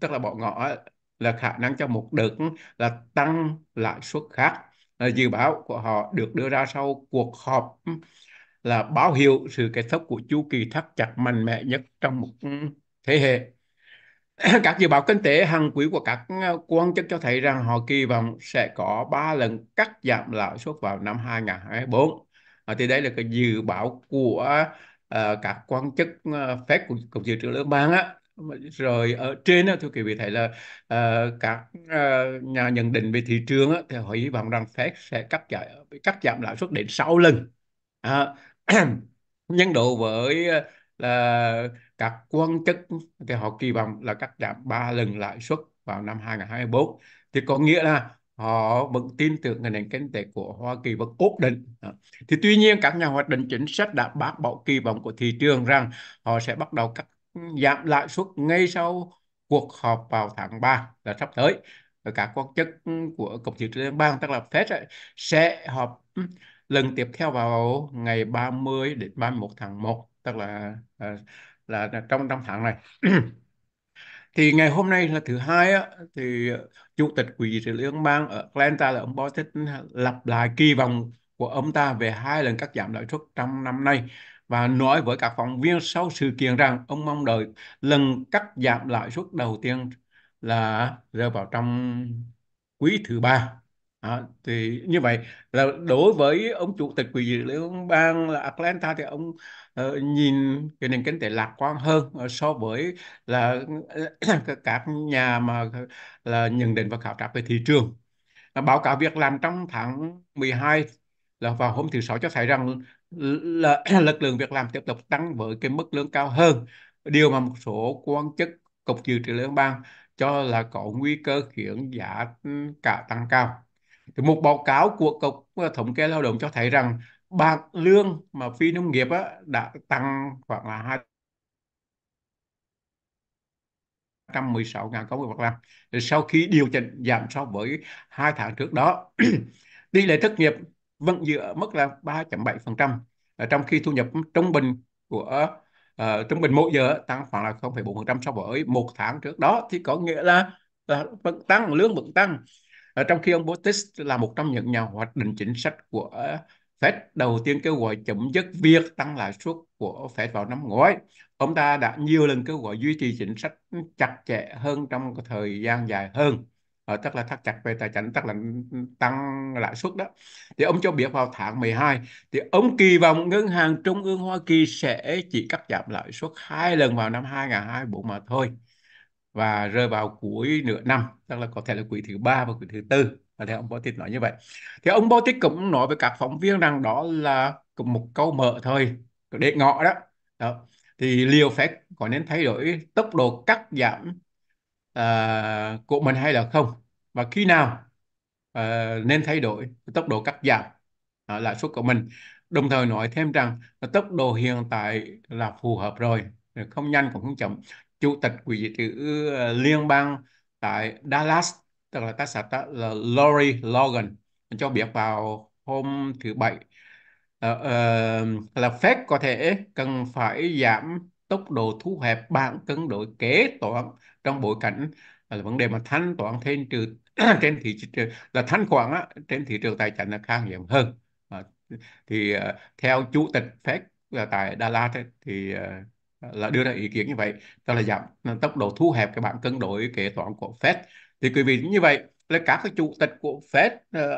tức là bỏ ngỏ là khả năng cho một đợt là tăng lãi suất khác Ờ, dự báo của họ được đưa ra sau cuộc họp ừ, là báo hiệu sự kết thúc của chu kỳ thắt chặt mạnh mẽ nhất trong một ừ, thế hệ. Các dự báo kinh tế hàng quý của các ờ, quan chức cho thấy rằng họ kỳ vọng sẽ có 3 lần cắt giảm lãi suất vào năm 2024. À, ờ, thì đây là cái dự báo của uh, các quan chức uh, Fed của Cục dự trữ Liên bang á rồi ở ờ, trên đó, thưa quý vị thấy là uh, các uh, nhà nhận định về thị trường đó, thì họ hy vọng rằng Fed sẽ cắt giảm cắt giảm lãi suất đến 6 lần à, nhân độ với là các quan chức thì họ kỳ vọng là cắt giảm 3 lần lãi suất vào năm 2024 thì có nghĩa là họ vẫn tin tưởng nền kinh tế của Hoa Kỳ vẫn ổn định. À, thì tuy nhiên các nhà hoạch định chính sách đã bác bỏ kỳ vọng của thị trường rằng họ sẽ bắt đầu cắt giảm lãi suất ngay sau cuộc họp vào tháng 3 là sắp tới và các quan chức của cộng sự Liên bang tức là Fed sẽ họp lần tiếp theo vào ngày 30 đến 31 tháng 1 tức là là, là trong trong tháng này thì ngày hôm nay là thứ hai á, thì chủ tịch quỹ dự liên bang ở Atlanta là ông Boris lặp lại kỳ vọng của ông ta về hai lần cắt giảm lãi suất trong năm nay và nói với các phóng viên sau sự kiện rằng ông mong đợi lần cắt giảm lãi suất đầu tiên là rơi vào trong quý thứ ba À, thì như vậy là đối với ông chủ tịch quỹ dự trữ bang là Atlanta thì ông uh, nhìn cái nền kinh tế lạc quan hơn ờ, so với là các nhà mà là ờ, nhận định và khảo sát về thị trường. báo cáo việc làm trong tháng 12 là vào hôm thứ sáu cho thấy rằng là lực lượng việc làm tiếp tục tăng với cái mức lương cao hơn điều mà một số quan chức cục dự trữ liên bang cho là có nguy cơ khiến giá ừ, cả tăng cao thì một báo cáo của cục ờ, thống kê lao động cho thấy rằng bạc lương mà phi nông nghiệp á, đã tăng khoảng là hai trăm 116.000 công việc làm sau khi điều chỉnh giảm so với hai tháng trước đó tỷ lệ thất nghiệp vẫn giữ ở mức là 3.7%, trong khi thu nhập trung bình của uh, trung bình mỗi giờ tăng khoảng là 0,4% so với một tháng trước đó thì có nghĩa là, là vẫn tăng lương vẫn tăng ở ờ, trong khi ông Botis là một trong những nhà hoạch định chính sách của Fed đầu tiên kêu gọi chấm dứt việc tăng lãi suất của Fed vào năm ngoái. Ông ta đã nhiều lần kêu gọi duy trì chính sách chặt chẽ hơn trong thời gian dài hơn à, ờ, tức là thắt chặt về tài chính tức là tăng lãi suất đó thì ông cho biết vào tháng 12 thì ông kỳ vọng ngân hàng trung ương Hoa Kỳ sẽ chỉ cắt giảm lãi suất hai lần vào năm 2024 mà thôi và rơi vào cuối nửa năm tức là có thể là quý thứ ba và quý thứ tư và thì ông Botic nói như vậy thì ông Botic cũng nói với các phóng viên rằng đó là một câu mở thôi để ngọ đó, đó. thì liệu phép có nên thay đổi tốc độ cắt giảm uh, của mình hay là không và khi nào uh, nên thay đổi tốc độ cắt giảm uh, lãi suất của mình đồng thời nói thêm rằng tốc độ hiện tại là phù hợp rồi không nhanh cũng không chậm chủ tịch quỹ dự trữ liên bang tại Dallas tức là tác giả là Lori Logan cho biết vào hôm thứ bảy uh, uh, là Fed có thể cần phải giảm tốc độ thu hẹp bảng cân đối kế toán trong bối cảnh là vấn đề mà thanh toán trên trừ trên thị trường là thanh khoản á, trên thị trường tài chính là khang hiếm hơn à, thì uh, theo chủ tịch Fed là ờ, tại Đà Lạt ấy, thì uh, là đưa ra ý kiến như vậy tức là giảm tốc độ thu hẹp cái bảng cân đối kế toán của Fed thì quý vị như vậy là các cái chủ tịch của Fed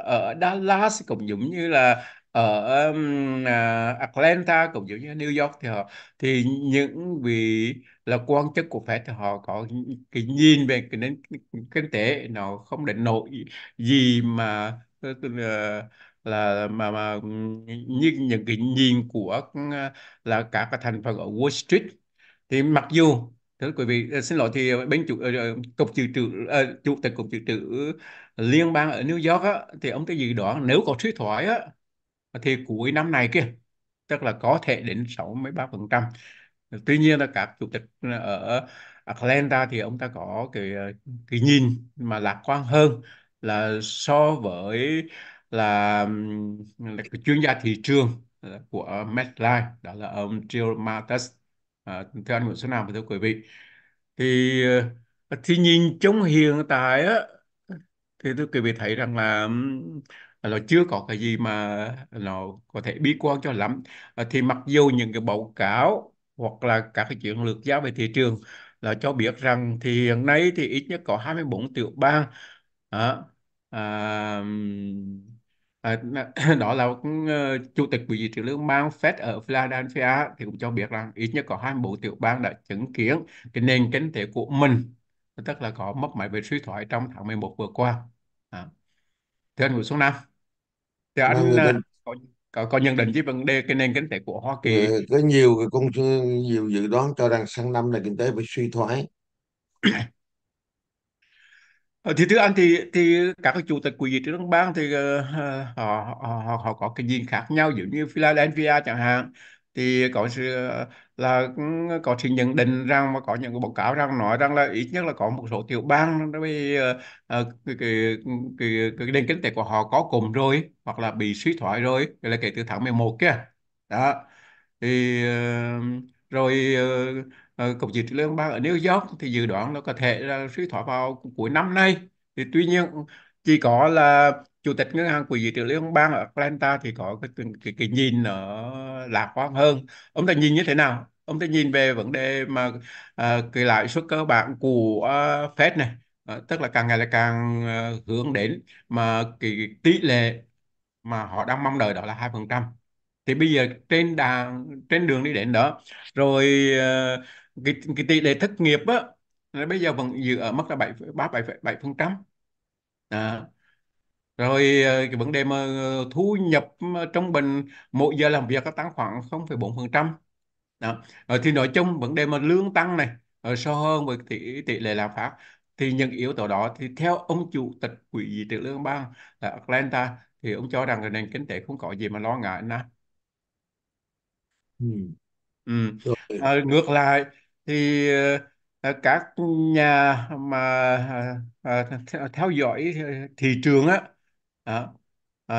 ở Dallas cũng giống như là ở um, à, Atlanta cũng giống như New York thì họ thì những vị là quan chức của Fed thì họ có cái nhìn về cái nền kinh tế nó không định nỗi gì mà ờ, là, là mà mà như những cái nhìn của là cả các thành phần ở Wall Street thì mặc dù thưa quý vị ờ, xin lỗi thì bên chủ ờ, cục dự trữ chủ tịch cục dự trữ liên bang ở New York á, thì ông ta dự đoán nếu có suy thoái á, thì cuối năm này kia tức là có thể đến 63%. Tuy nhiên là các chủ tịch ở Atlanta thì ông ta có cái cái nhìn mà lạc quan hơn là so với là, là cái chuyên gia thị trường của MetLife đó là ông Jill Matas à, thưa anh Nguyễn Xuân Nam và thưa quý vị thì à, thì nhìn chung hiện tại á thì tôi quý vị thấy rằng là nó chưa có cái gì mà nó có thể bi quan cho lắm ờ, thì mặc dù những cái báo cáo hoặc là các cái chiến lược giá về thị trường là cho biết rằng thì hiện nay thì ít nhất có 24 tiểu bang à, à, à, đó là ừ, chủ tịch quỹ dự trữ liên bang Fed ở Philadelphia thì cũng cho biết rằng ít nhất có 24 triệu bang đã chứng kiến cái nền kinh tế của mình tức là có mất mạnh về suy thoái trong tháng 11 vừa qua à. thưa anh Nguyễn Xuân Nam thì anh người ta à, có, có, có nhận định với vấn đề cái nền kinh tế của Hoa Kỳ có nhiều cái con nhiều dự đoán cho rằng sang năm này kinh tế phải suy thoái Ờ, thì thứ anh thì thì các cái chủ tịch của vị trưởng bang thì uh, họ, họ họ có cái nhìn khác nhau giống như Philadelphia chẳng hạn thì có sự là ừ, có sự nhận định rằng và có những cái báo cáo rằng nói rằng là ít nhất là có một số tiểu bang với uh, ờ, ờ, cái, cái, cái, cái nền kinh tế của họ có cụm rồi hoặc là bị suy thoái rồi là kể từ tháng 11 kia đó thì uh, rồi uh, cục dự trữ liên bang ở New York thì dự đoán nó có thể là suy thoái vào cuối năm nay thì tuy nhiên chỉ có là chủ tịch ngân hàng quỹ dự trữ liên bang ở Atlanta thì có cái cái, cái, nhìn nó lạc quan hơn ông ta nhìn như thế nào ông ta nhìn về vấn đề mà uh, cái lãi suất cơ bản của uh, Fed này uh, tức là càng ngày là càng uh, hướng đến mà cái tỷ lệ mà họ đang mong đợi đó là hai phần trăm thì bây giờ trên đàn trên đường đi đến đó rồi uh, cái, cái tỷ lệ thất nghiệp á bây giờ vẫn giữ ở mức là bảy ba bảy bảy phần trăm rồi ờ, cái vấn đề mà ờ, thu nhập ờ, trung bình mỗi giờ làm việc có tăng khoảng 0,4% đó. Rồi thì nói chung vấn đề mà lương tăng này ở so hơn với tỷ tỷ lệ lạm phát thì những yếu tố đó thì theo ông chủ tịch quỹ trưởng lương bang là Atlanta thì ông cho rằng là nền kinh tế không có gì mà lo ngại nữa ừ. ừ. ngược lại thì các nhà mà theo dõi thị trường á đó. À,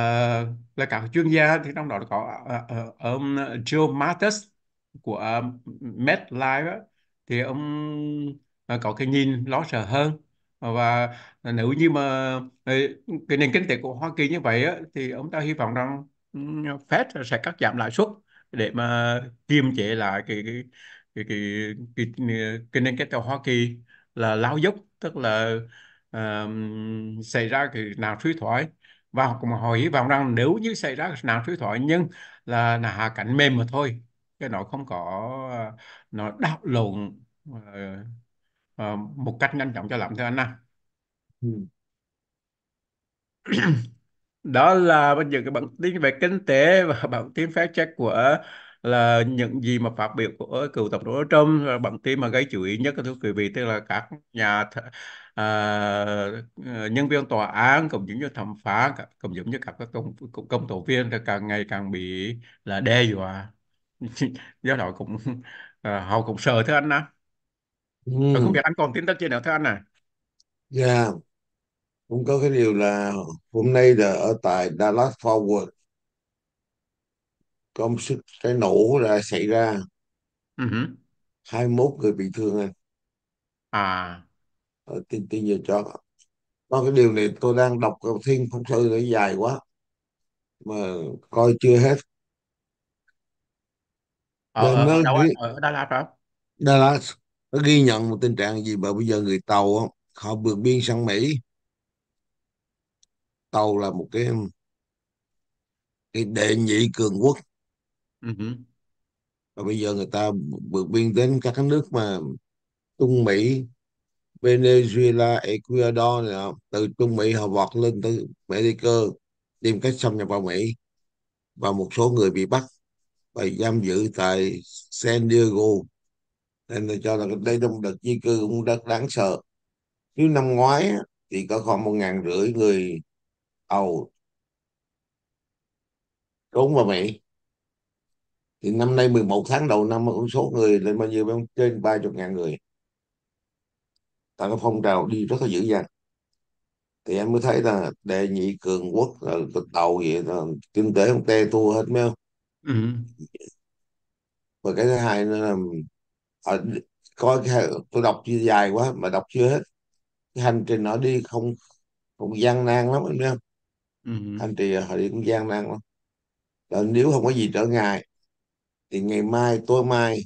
là các chuyên gia thì trong đó có ờ, ờ, ông Joe Mattis của MetLife thì ông có cái nhìn lo sợ hơn và nếu như mà cái nền kinh tế của Hoa Kỳ như vậy á, thì ông ta hy vọng rằng ừ, Fed sẽ cắt giảm lãi suất để mà kiềm chế lại cái cái cái cái, cái, cái nền kinh tế Hoa Kỳ là lao dốc tức là uh, xảy ra cái nào suy thoái và họ cũng họ hy vọng rằng nếu như xảy ra nạn suy thoái nhưng là là hạ cánh mềm mà thôi cái nó không có ờ, nó đảo lộn uh, uh, một cách nhanh chóng cho lắm thưa anh nào ừ. đó là bây giờ cái bản tin về kinh tế và bản tin phát check của là những gì mà phát biểu của cựu tổng thống Trump bản tin mà gây chú ý nhất thưa quý vị tức là các nhà th Ờ, ờ, nhân viên tòa án cũng giống như thẩm phán cũng giống như các công công tố viên thì càng ngày càng bị là đe dọa do đó cũng uh, họ cũng sợ thưa anh á ừ. Tôi không biết anh còn tin tức gì nữa thưa anh này dạ yeah. cũng có cái điều là hôm nay là ở tại Dallas Forward có một sức cái nổ đã xảy ra uh-huh. Ừ 21 người bị thương anh à tin ờ, tin giờ cho có cái điều này tôi đang đọc cầu thiên phong sư nó dài quá mà coi chưa hết ở, ờ, ở, ờ, nó đâu ghi, ở Đà Lạt hả Đà Lạt nó ghi nhận một tình trạng gì mà bây giờ người tàu họ vượt biên sang Mỹ tàu là một cái cái đệ nhị cường quốc uh-huh. và bây giờ người ta vượt biên đến các nước mà Trung Mỹ Venezuela, Ecuador này từ Trung Mỹ họ vọt lên tới Mexico tìm cách xâm nhập vào Mỹ và một số người bị bắt và giam giữ tại San Diego nên tôi cho là đây là một đợt di cư cũng rất đáng sợ chứ năm ngoái thì có khoảng một ngàn rưỡi người Âu trốn vào Mỹ thì năm nay 11 tháng đầu năm con số người lên bao nhiêu trên ba chục ngàn người tạo cái phong trào đi rất là dữ dằn thì em mới thấy là đệ nhị cường quốc là đầu vậy là kinh tế không tê tua hết mấy không ừ. và cái thứ hai nữa là ở, ờ, coi cái tôi đọc chưa dài quá mà đọc chưa hết cái hành trình họ đi không cũng gian nan lắm anh biết không ừ. hành họ đi cũng gian nan lắm là nếu không có gì trở ngại thì ngày mai tối mai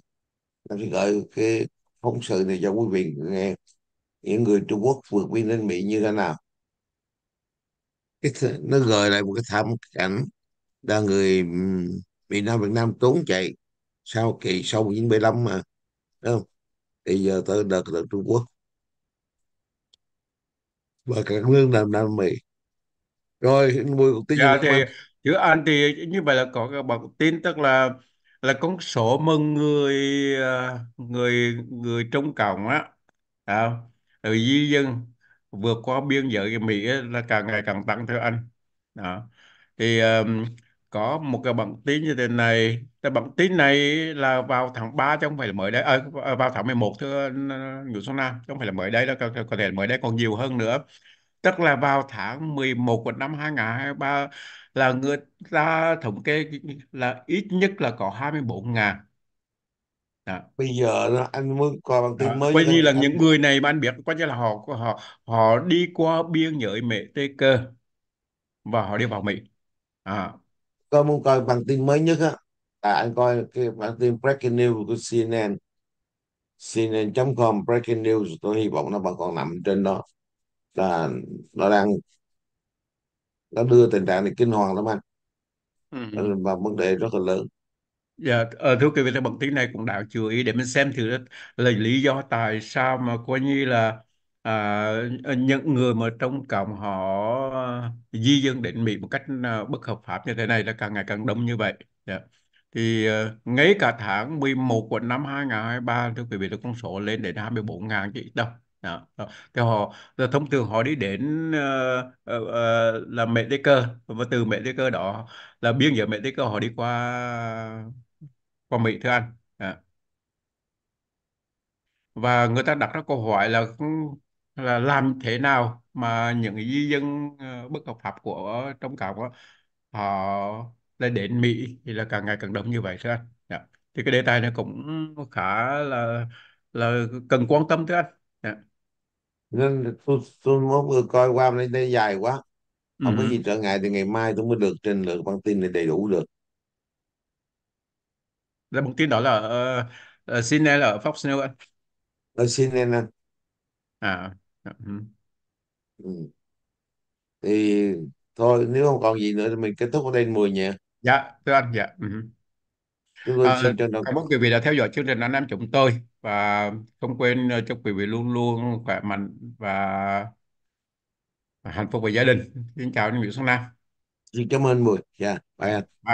em sẽ gửi cái phóng sự này cho quý vị nghe những người Trung Quốc vượt biên đến Mỹ như thế nào cái th- nó gợi lại một cái thảm cảnh là người miền Nam Việt Nam trốn chạy sau kỳ sau 1975 mà Đúng không thì giờ tới đợt đợt Trung Quốc và các nước Nam Nam Mỹ rồi mùi cuộc tin dạ, thì chữ anh thì như vậy là có cái bạn tin tức là là con số mừng ờ, người người người trong cộng á à, từ di dân vượt qua biên giới Mỹ là càng ngày càng tăng theo anh đó thì um, có một cái bản tin như thế này cái bản tin này là vào tháng 3 chứ không phải là mới đây à, vào tháng 11 thưa Nguyễn Xuân Nam chứ không phải là mới đây đó có, thể là mới đây còn nhiều hơn nữa tức là vào tháng 11 của năm 2023 là người ta thống kê là ít nhất là có 24 ngàn đó. Dạ. bây giờ đó, anh dạ. mới coi bằng tin Đó. mới coi như là những người này mà anh biết coi như là họ họ họ đi qua biên giới Mỹ Tây Cơ và họ đi vào Mỹ à. Dạ. coi muốn coi bằng tin mới nhất á là anh coi cái bản tin breaking news của CNN CNN.com breaking news tôi hy vọng nó vẫn còn nằm trên đó là nó đang nó đưa tình trạng này kinh hoàng lắm anh ừ. và vấn đề rất là lớn Dạ, ờ, thưa quý vị, bằng tiếng này cũng đáng chú ý để mình xem thử là lý do tại sao mà coi như là à, những người mà trong cộng họ di dân định Mỹ một cách à, bất hợp pháp như thế này là càng ngày càng đông như vậy. Dạ. Thì à, ngay cả tháng 11 của năm 2023, thưa quý vị, là con số lên đến 24.000 chứ ít đâu. Đó. Dạ, đó. Thì họ là thông thường họ đi đến uh, uh, uh, là Mexico và từ cơ đó là biên giới cơ họ đi qua qua Mỹ thưa anh à. và người ta đặt ra câu hỏi là là làm thế nào mà những di dân ờ, bất hợp pháp của trong cộng họ lại đến Mỹ thì là càng ngày càng đông như vậy thưa anh yeah. Dạ. thì cái đề tài này cũng khá là là cần quan tâm thưa anh yeah. Dạ. nên vâng, tôi tôi muốn vừa coi qua đây, đây dài quá không ừ. có gì ừ. trở ngại thì ngày mai tôi mới được trình lược bản tin này đầy đủ được Dạ, Bóng tin đó là uh, ở Sydney là ở Fox News anh. ở CNN À, dạ, ừ. ừ. thì thôi nếu không còn gì nữa thì mình kết thúc ở đây mùi nhỉ dạ, thưa anh, dạ. Ừ. chúng tôi À, xin trân trọng cảm ơn quý vị đã theo dõi chương trình Anh Em chúng tôi và không quên ờ, chúc quý vị luôn luôn khỏe mạnh và hạnh phúc với gia đình. Xin chào anh Nguyễn Xuân Nam. xin cảm ơn mười dạ bye ạ.